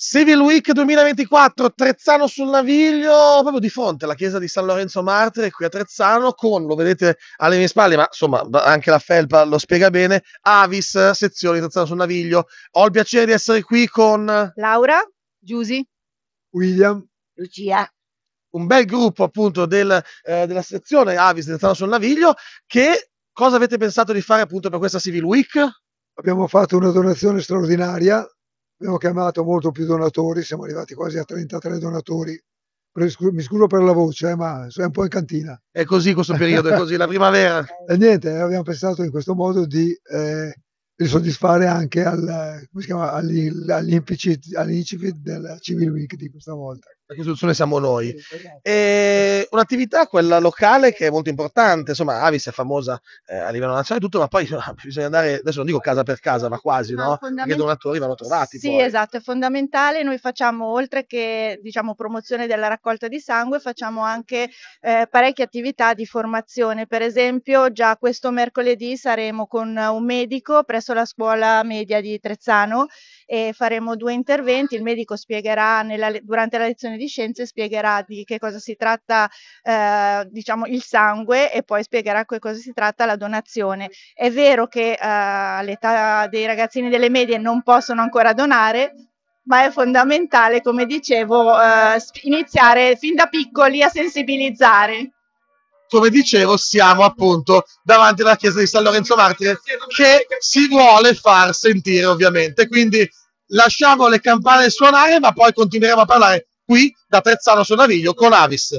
Civil Week 2024, Trezzano sul Naviglio, proprio di fronte alla chiesa di San Lorenzo Martire, qui a Trezzano, con, lo vedete alle mie spalle, ma insomma anche la felpa lo spiega bene, Avis, sezione Trezzano sul Naviglio. Ho il piacere di essere qui con... Laura, Giusy, William, Lucia un bel gruppo appunto del, eh, della sezione Avis del Tano sul Naviglio che cosa avete pensato di fare appunto per questa Civil Week? Abbiamo fatto una donazione straordinaria abbiamo chiamato molto più donatori, siamo arrivati quasi a 33 donatori. Mi scuso per la voce, eh, ma è un po' in cantina. È così questo periodo, è così la primavera. E eh, niente, abbiamo pensato in questo modo di eh, risoddisfare anche al, chiama, all'incipit della Civil Week di questa volta la costruzione siamo noi. Esatto. E un'attività, quella locale, che è molto importante, insomma, Avis è famosa eh, a livello nazionale, tutto, ma poi insomma, bisogna andare, adesso non dico casa per casa, ma quasi, no? no? Fondament- i donatori vanno trovati. Sì, poi. esatto, è fondamentale. Noi facciamo, oltre che diciamo, promozione della raccolta di sangue, facciamo anche eh, parecchie attività di formazione. Per esempio, già questo mercoledì saremo con un medico presso la scuola media di Trezzano e faremo due interventi, il medico spiegherà nella, durante la lezione di scienze spiegherà di che cosa si tratta eh, diciamo il sangue e poi spiegherà che cosa si tratta la donazione. È vero che eh, all'età dei ragazzini delle medie non possono ancora donare, ma è fondamentale, come dicevo, eh, iniziare fin da piccoli a sensibilizzare come dicevo, siamo appunto davanti alla chiesa di San Lorenzo Martire che si vuole far sentire ovviamente. Quindi lasciamo le campane suonare, ma poi continueremo a parlare qui da Trezzano Sonaviglio con Avis.